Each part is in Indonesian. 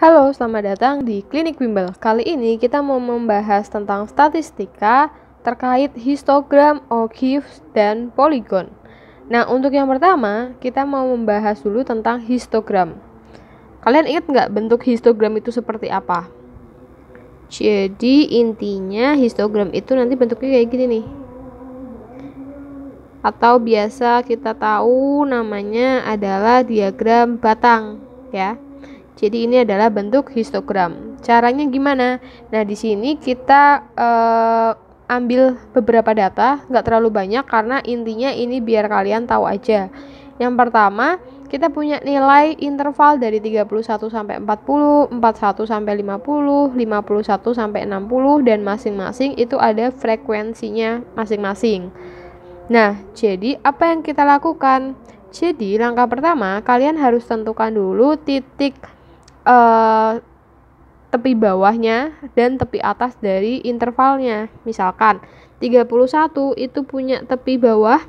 Halo, selamat datang di Klinik Bimbel. Kali ini kita mau membahas tentang statistika terkait histogram, ogive, dan poligon. Nah, untuk yang pertama, kita mau membahas dulu tentang histogram. Kalian ingat nggak bentuk histogram itu seperti apa? Jadi, intinya histogram itu nanti bentuknya kayak gini nih atau biasa kita tahu namanya adalah diagram batang ya. Jadi ini adalah bentuk histogram. Caranya gimana? Nah, di sini kita eh, ambil beberapa data, nggak terlalu banyak karena intinya ini biar kalian tahu aja. Yang pertama, kita punya nilai interval dari 31 sampai 40, 41 sampai 50, 51 sampai 60 dan masing-masing itu ada frekuensinya masing-masing. Nah, jadi apa yang kita lakukan? Jadi, langkah pertama, kalian harus tentukan dulu titik eh, tepi bawahnya dan tepi atas dari intervalnya. Misalkan 31 itu punya tepi bawah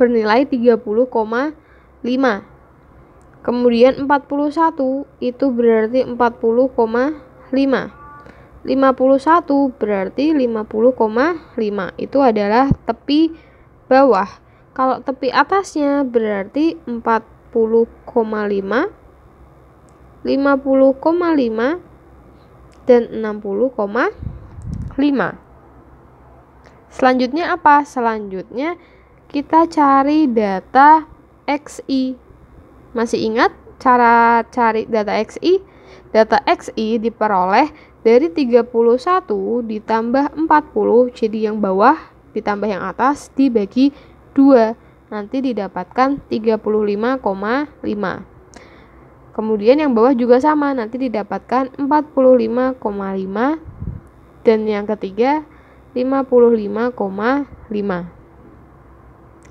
bernilai 30,5. Kemudian 41 itu berarti 40,5. 51 berarti 50,5 itu adalah tepi bawah kalau tepi atasnya berarti 40,5 50,5 dan 60,5 selanjutnya apa? selanjutnya kita cari data XI masih ingat cara cari data XI? data XI diperoleh dari 31 ditambah 40 jadi yang bawah ditambah yang atas dibagi 2 nanti didapatkan 35,5 kemudian yang bawah juga sama nanti didapatkan 45,5 dan yang ketiga 55,5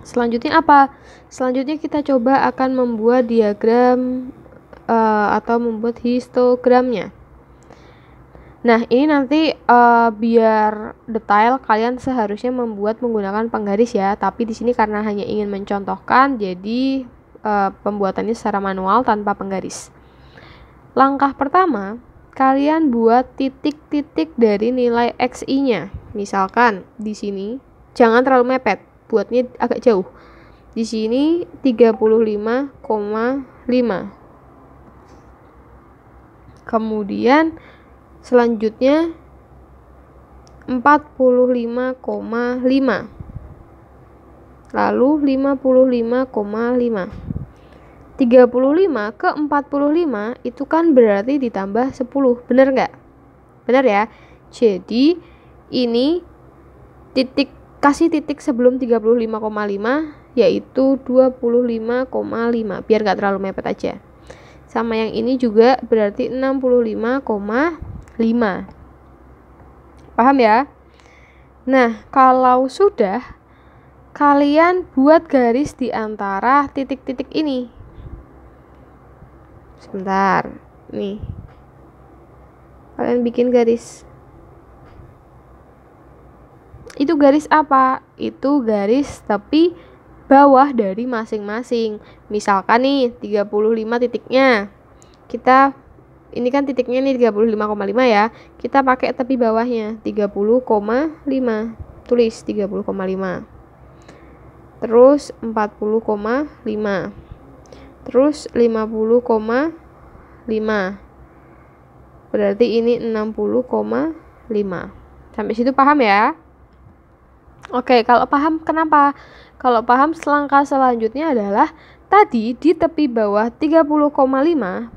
selanjutnya apa? selanjutnya kita coba akan membuat diagram uh, atau membuat histogramnya Nah, ini nanti uh, biar detail kalian seharusnya membuat menggunakan penggaris ya, tapi di sini karena hanya ingin mencontohkan jadi uh, pembuatannya secara manual tanpa penggaris. Langkah pertama, kalian buat titik-titik dari nilai XI-nya. Misalkan di sini jangan terlalu mepet, buatnya agak jauh. Di sini 35,5. Kemudian Selanjutnya 45,5 lalu 55,5 35 ke 45 itu kan berarti ditambah 10 bener nggak? bener ya jadi ini titik kasih titik sebelum 35,5 yaitu 25,5 biar nggak terlalu mepet aja sama yang ini juga berarti 65,5 5. Paham ya? Nah, kalau sudah, kalian buat garis di antara titik-titik ini. Sebentar, nih. Kalian bikin garis. Itu garis apa? Itu garis tepi bawah dari masing-masing. Misalkan nih 35 titiknya. Kita ini kan titiknya nih 35,5 ya kita pakai tepi bawahnya 30,5 tulis 30,5 terus 40,5 terus 50,5 berarti ini 60,5 sampai situ paham ya Oke, kalau paham kenapa? Kalau paham selangkah selanjutnya adalah Tadi di tepi bawah 30,5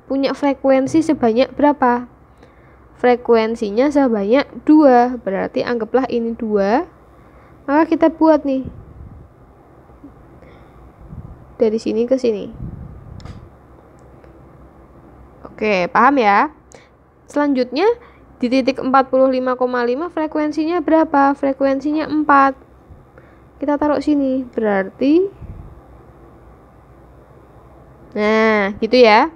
punya frekuensi sebanyak berapa? Frekuensinya sebanyak 2, berarti anggaplah ini 2. Maka kita buat nih. Dari sini ke sini. Oke, paham ya? Selanjutnya di titik 45,5 frekuensinya berapa? Frekuensinya 4. Kita taruh sini. Berarti Nah, gitu ya.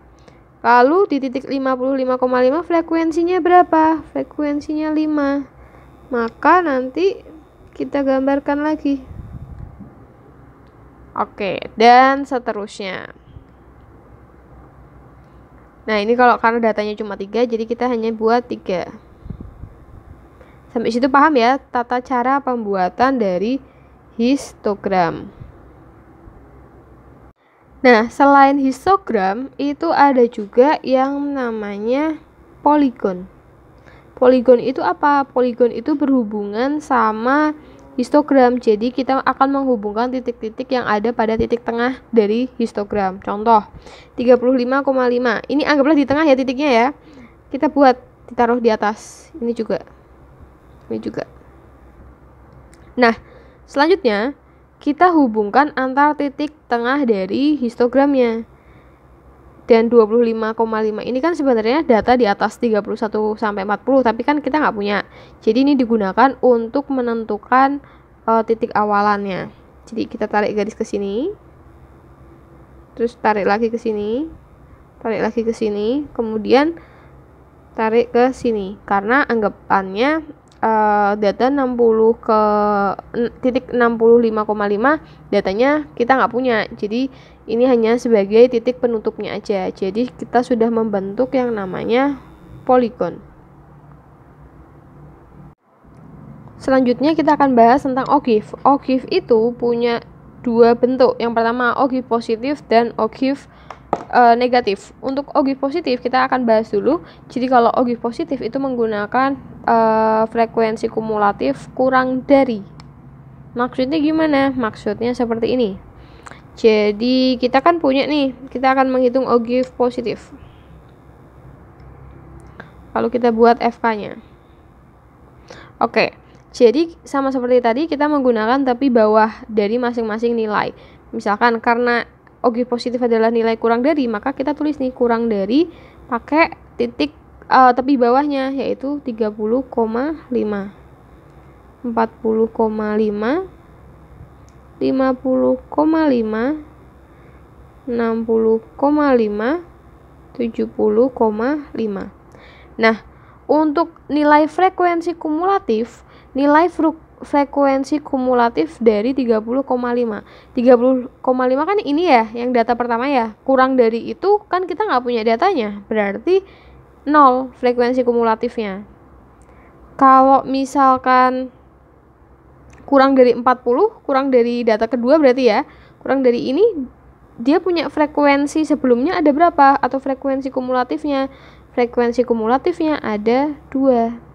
Lalu di titik 55,5 frekuensinya berapa? Frekuensinya 5. Maka nanti kita gambarkan lagi. Oke, dan seterusnya. Nah, ini kalau karena datanya cuma 3, jadi kita hanya buat 3. Sampai situ paham ya tata cara pembuatan dari histogram. Nah, selain histogram, itu ada juga yang namanya poligon. Poligon itu apa? Poligon itu berhubungan sama histogram. Jadi, kita akan menghubungkan titik-titik yang ada pada titik tengah dari histogram. Contoh, 35,5. Ini anggaplah di tengah ya titiknya ya. Kita buat, ditaruh di atas. Ini juga. Ini juga. Nah, selanjutnya kita hubungkan antar titik tengah dari histogramnya. Dan 25,5 ini kan sebenarnya data di atas 31 sampai 40, tapi kan kita nggak punya. Jadi ini digunakan untuk menentukan uh, titik awalannya. Jadi kita tarik garis ke sini. Terus tarik lagi ke sini. Tarik lagi ke sini, kemudian tarik ke sini karena anggapannya Eh, data 60 ke titik 65,5 datanya kita nggak punya jadi ini hanya sebagai titik penutupnya aja jadi kita sudah membentuk yang namanya poligon selanjutnya kita akan bahas tentang OGIF OGIF itu punya dua bentuk yang pertama OGIF positif dan OGIF uh, negatif. Untuk OGIF positif kita akan bahas dulu. Jadi kalau OGIF positif itu menggunakan uh, frekuensi kumulatif kurang dari. Maksudnya gimana? Maksudnya seperti ini. Jadi kita kan punya nih, kita akan menghitung OGIF positif. Kalau kita buat FK-nya. Oke. Jadi sama seperti tadi kita menggunakan tapi bawah dari masing-masing nilai. Misalkan karena OG positif adalah nilai kurang dari, maka kita tulis nih kurang dari pakai titik uh, tepi bawahnya yaitu 30,5. 40,5 50,5 60,5 70,5 Nah, untuk nilai frekuensi kumulatif, nilai fruk frekuensi kumulatif dari 30,5. 30,5 kan ini ya yang data pertama ya. Kurang dari itu kan kita nggak punya datanya. Berarti 0 frekuensi kumulatifnya. Kalau misalkan kurang dari 40, kurang dari data kedua berarti ya. Kurang dari ini dia punya frekuensi sebelumnya ada berapa atau frekuensi kumulatifnya? Frekuensi kumulatifnya ada 2.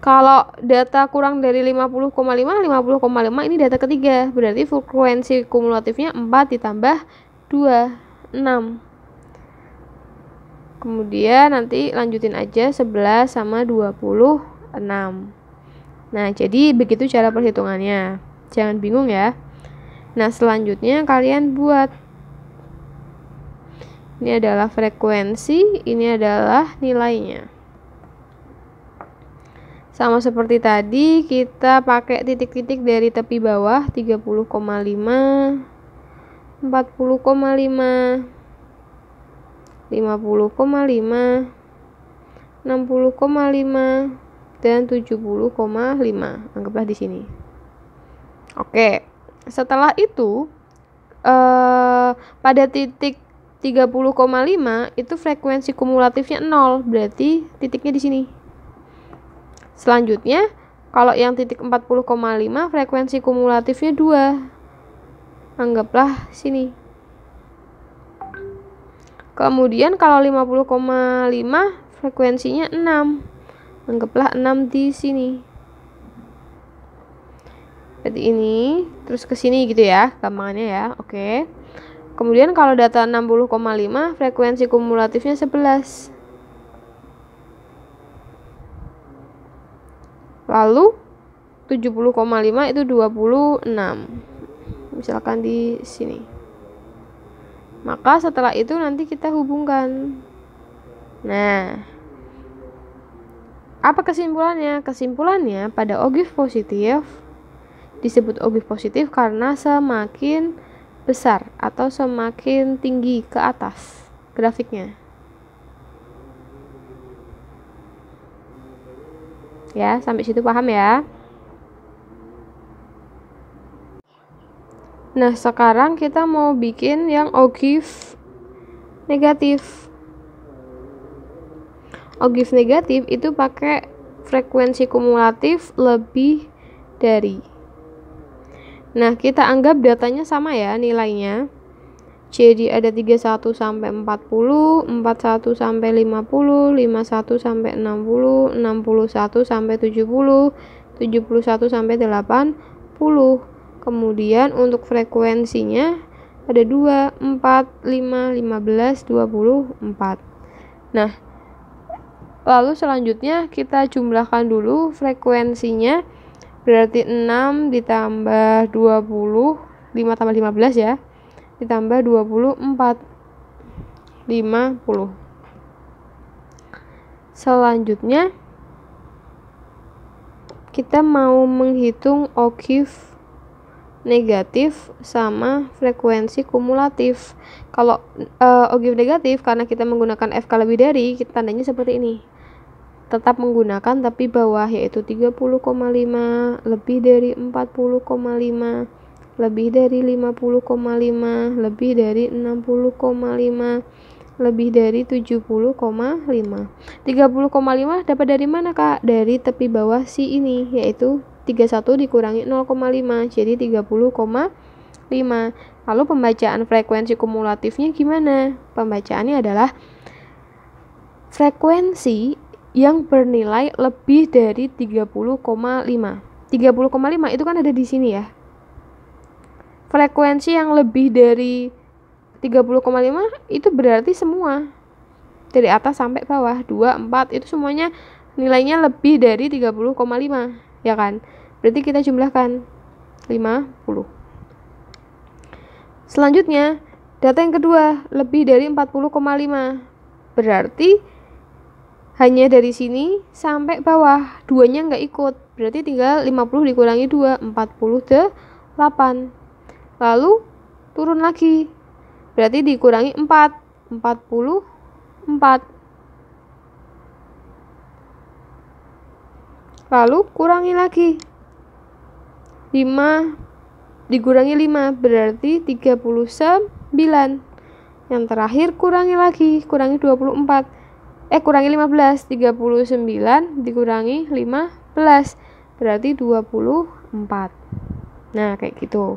Kalau data kurang dari 50,5, 50,5 ini data ketiga, berarti frekuensi kumulatifnya 4 ditambah 2, 6. Kemudian nanti lanjutin aja 11 sama 26. Nah, jadi begitu cara perhitungannya. Jangan bingung ya. Nah, selanjutnya kalian buat ini adalah frekuensi, ini adalah nilainya. Sama seperti tadi, kita pakai titik-titik dari tepi bawah 30,5 40,5 50,5 60,5 dan 70,5 anggaplah di sini oke setelah itu eh, pada titik 30,5 itu frekuensi kumulatifnya 0 berarti titiknya di sini Selanjutnya, kalau yang titik 40,5 frekuensi kumulatifnya 2. Anggaplah sini. Kemudian kalau 50,5 frekuensinya 6. Anggaplah 6 di sini. Jadi ini, terus ke sini gitu ya, gampangnya ya. Oke. Kemudian kalau data 60,5 frekuensi kumulatifnya 11. lalu 70,5 itu 26 misalkan di sini maka setelah itu nanti kita hubungkan nah apa kesimpulannya? Kesimpulannya pada ogif positif disebut ogif positif karena semakin besar atau semakin tinggi ke atas grafiknya. Ya, sampai situ paham ya? Nah, sekarang kita mau bikin yang ogif negatif. Ogif negatif itu pakai frekuensi kumulatif lebih dari. Nah, kita anggap datanya sama ya nilainya. Jadi ada 31 sampai 40, 41 sampai 50, 51 sampai 60, 61 sampai 70, 71 sampai 80. Kemudian untuk frekuensinya ada 2, 4, 5, 15, 4. Nah, lalu selanjutnya kita jumlahkan dulu frekuensinya berarti 6 ditambah 20, 5 tambah 15 ya ditambah 24 50 selanjutnya kita mau menghitung ogive negatif sama frekuensi kumulatif. Kalau e, eh, ogive negatif karena kita menggunakan FK lebih dari, kita tandanya seperti ini. Tetap menggunakan tapi bawah yaitu 30,5 lebih dari lebih dari 50,5, lebih dari 60,5, lebih dari 70,5. 30,5 dapat dari mana, Kak? Dari tepi bawah si ini, yaitu 31 dikurangi 0,5, jadi 30,5. Lalu pembacaan frekuensi kumulatifnya gimana? Pembacaannya adalah frekuensi yang bernilai lebih dari 30,5. 30,5 itu kan ada di sini ya frekuensi yang lebih dari 30,5 itu berarti semua dari atas sampai bawah 2, 4 itu semuanya nilainya lebih dari 30,5 ya kan berarti kita jumlahkan 50 selanjutnya data yang kedua lebih dari 40,5 berarti hanya dari sini sampai bawah duanya nggak ikut berarti tinggal 50 dikurangi 2 48 lalu turun lagi berarti dikurangi 4 44 lalu kurangi lagi 5 dikurangi 5 berarti 39 yang terakhir kurangi lagi kurangi 24 eh kurangi 15 39 dikurangi 15 berarti 24 nah kayak gitu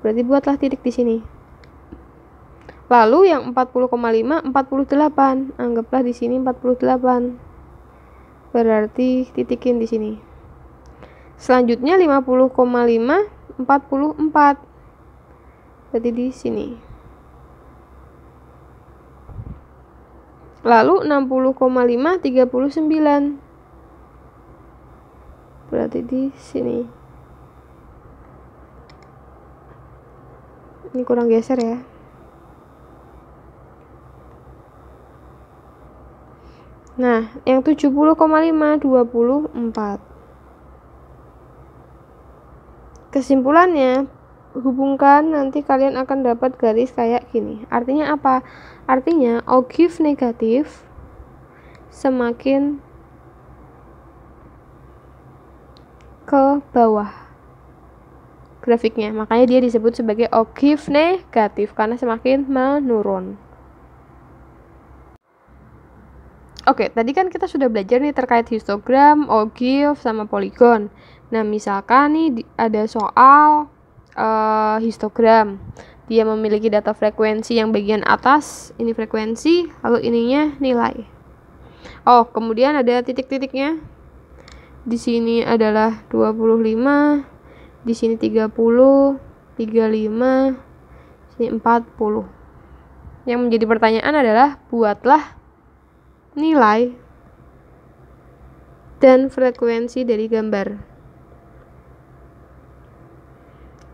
Berarti buatlah titik di sini. Lalu yang 40,5 48, anggaplah di sini 48. Berarti titikin di sini. Selanjutnya 50,5 44. Berarti di sini. Lalu 60,5 39. Berarti di sini. ini kurang geser ya nah yang 70,5 24 kesimpulannya hubungkan nanti kalian akan dapat garis kayak gini artinya apa artinya ogive negatif semakin ke bawah grafiknya. Makanya dia disebut sebagai ogive negatif karena semakin menurun. Oke, tadi kan kita sudah belajar nih terkait histogram, ogive, sama poligon. Nah, misalkan nih ada soal uh, histogram. Dia memiliki data frekuensi yang bagian atas, ini frekuensi, lalu ininya nilai. Oh, kemudian ada titik-titiknya. Di sini adalah 25, di sini 30 35 sini 40 yang menjadi pertanyaan adalah buatlah nilai dan frekuensi dari gambar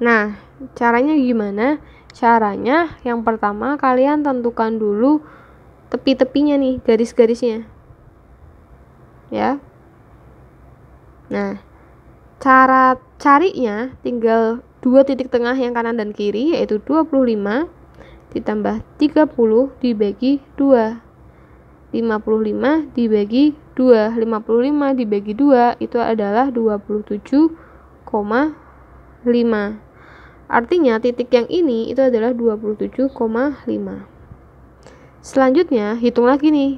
nah caranya gimana caranya yang pertama kalian tentukan dulu tepi-tepinya nih garis-garisnya ya nah Cara carinya tinggal dua titik tengah yang kanan dan kiri yaitu 25 ditambah 30 dibagi 2. 55 dibagi 2 55 dibagi 2 itu adalah 27,5 artinya titik yang ini itu adalah 27,5 selanjutnya hitung lagi nih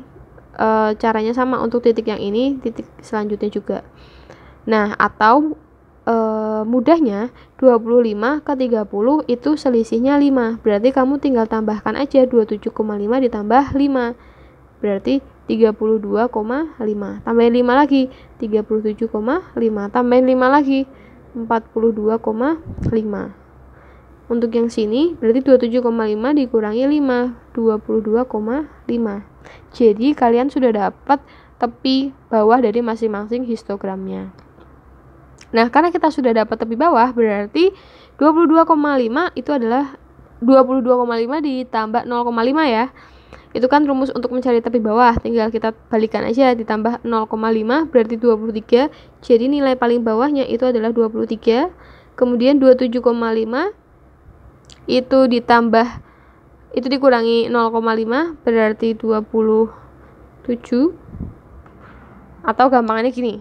e, caranya sama untuk titik yang ini titik selanjutnya juga Nah, atau e, mudahnya 25 ke 30 itu selisihnya 5. Berarti kamu tinggal tambahkan aja 27,5 ditambah 5. Berarti 32,5. Tambahin 5 lagi, 37,5. Tambahin 5 lagi, 42,5 untuk yang sini berarti 27,5 dikurangi 5 22,5 jadi kalian sudah dapat tepi bawah dari masing-masing histogramnya Nah, karena kita sudah dapat tepi bawah, berarti 22,5 itu adalah 22,5 ditambah 0,5 ya. Itu kan rumus untuk mencari tepi bawah. Tinggal kita balikan aja ditambah 0,5 berarti 23. Jadi nilai paling bawahnya itu adalah 23. Kemudian 27,5 itu ditambah itu dikurangi 0,5 berarti 27 atau gampangannya gini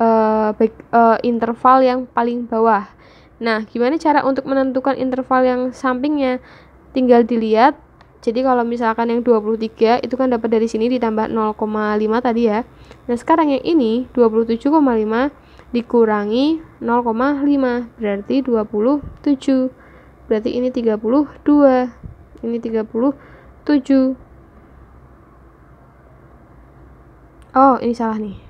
uh, uh, interval yang paling bawah. Nah, gimana cara untuk menentukan interval yang sampingnya? Tinggal dilihat. Jadi kalau misalkan yang 23 itu kan dapat dari sini ditambah 0,5 tadi ya. Nah, sekarang yang ini 27,5 dikurangi 0,5 berarti 27. Berarti ini 32. Ini 37. Oh, ini salah nih.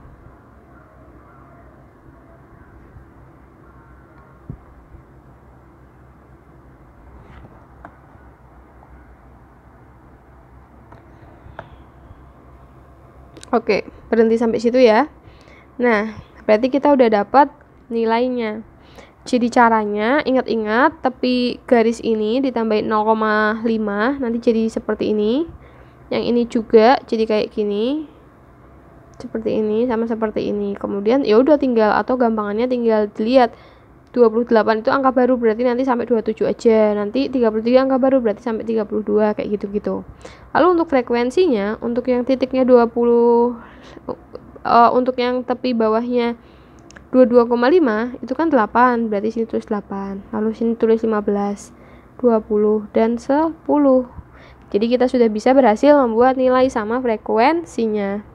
Oke, berhenti sampai situ ya. Nah, berarti kita udah dapat nilainya. Jadi caranya ingat-ingat Tapi garis ini ditambahin 0,5 nanti jadi seperti ini. Yang ini juga jadi kayak gini. Seperti ini sama seperti ini. Kemudian ya udah tinggal atau gampangannya tinggal dilihat 28 itu angka baru berarti nanti sampai 27 aja nanti 33 angka baru berarti sampai 32 kayak gitu-gitu lalu untuk frekuensinya untuk yang titiknya 20 uh, eh, untuk yang tepi bawahnya 22,5 itu kan 8 berarti sini tulis 8 lalu sini tulis 15 20 dan 10 jadi kita sudah bisa berhasil membuat nilai sama frekuensinya